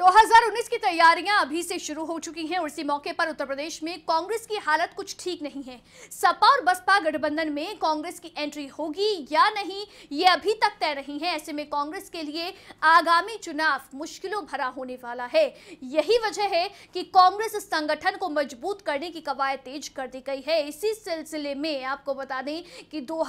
2019 की तैयारियां अभी से शुरू हो चुकी हैं और इसी मौके पर उत्तर प्रदेश में कांग्रेस की हालत कुछ ठीक नहीं है सपा और बसपा गठबंधन में कांग्रेस की एंट्री होगी या नहीं ये अभी तक तय नहीं है ऐसे में कांग्रेस के लिए आगामी चुनाव मुश्किलों भरा होने वाला है यही वजह है कि कांग्रेस संगठन को मजबूत करने की कवायद तेज कर दी गई है इसी सिलसिले में आपको बता दें कि दो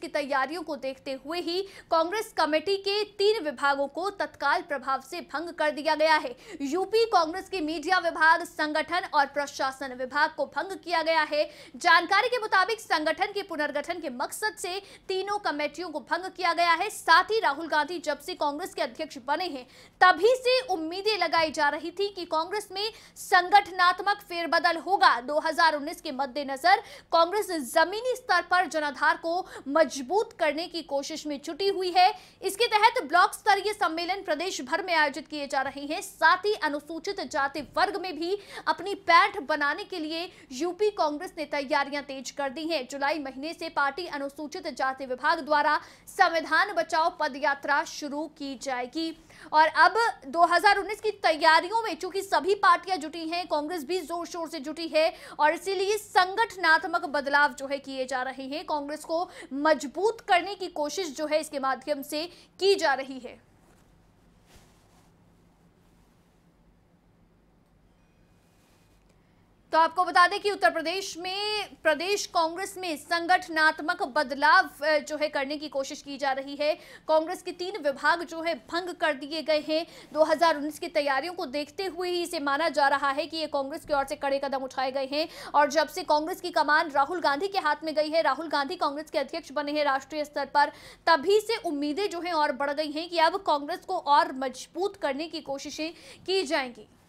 की तैयारियों को देखते हुए ही कांग्रेस कमेटी के तीन विभागों को तत्काल प्रभाव से भंग कर दिया किया गया है यूपी कांग्रेस के मीडिया विभाग संगठन और प्रशासन विभाग को भंग किया गया है जानकारी के मुताबिक संगठन के पुनर्गठन के मकसद से तीनों कमेटियों को भंग किया गया है साथ ही राहुल गांधी जब से कांग्रेस के अध्यक्ष बने हैं तभी से उम्मीदें लगाई जा रही थी कि कांग्रेस में संगठनात्मक फेरबदल होगा दो के मद्देनजर कांग्रेस जमीनी स्तर पर जनाधार को मजबूत करने की कोशिश में छुटी हुई है इसके तहत ब्लॉक स्तरीय सम्मेलन प्रदेश भर में आयोजित किए जा रहे रही हैं साथ ही अनुसूचित जाति वर्ग में भी अपनी पैठ बनाने के लिए यूपी कांग्रेस ने तैयारियां तेज कर दी हैं जुलाई महीने से पार्टी अनुसूचित जाति विभाग द्वारा संविधान बचाओ पद शुरू की जाएगी और अब 2019 की तैयारियों में चूंकि सभी पार्टियां जुटी हैं कांग्रेस भी जोर शोर से जुटी है और इसीलिए संगठनात्मक बदलाव जो है किए जा रहे हैं कांग्रेस को मजबूत करने की कोशिश जो है इसके माध्यम से की जा रही है तो आपको बता दें कि उत्तर प्रदेश में प्रदेश कांग्रेस में संगठनात्मक बदलाव जो है करने की कोशिश की जा रही है कांग्रेस के तीन विभाग जो है भंग कर दिए गए हैं 2019 की तैयारियों को देखते हुए ही इसे माना जा रहा है कि ये कांग्रेस की ओर से कड़े कदम उठाए गए हैं और जब से कांग्रेस की कमान राहुल गांधी के हाथ में गई है राहुल गांधी कांग्रेस के अध्यक्ष बने हैं राष्ट्रीय स्तर पर तभी से उम्मीदें जो हैं और बढ़ गई हैं कि अब कांग्रेस को और मजबूत करने की कोशिशें की जाएंगी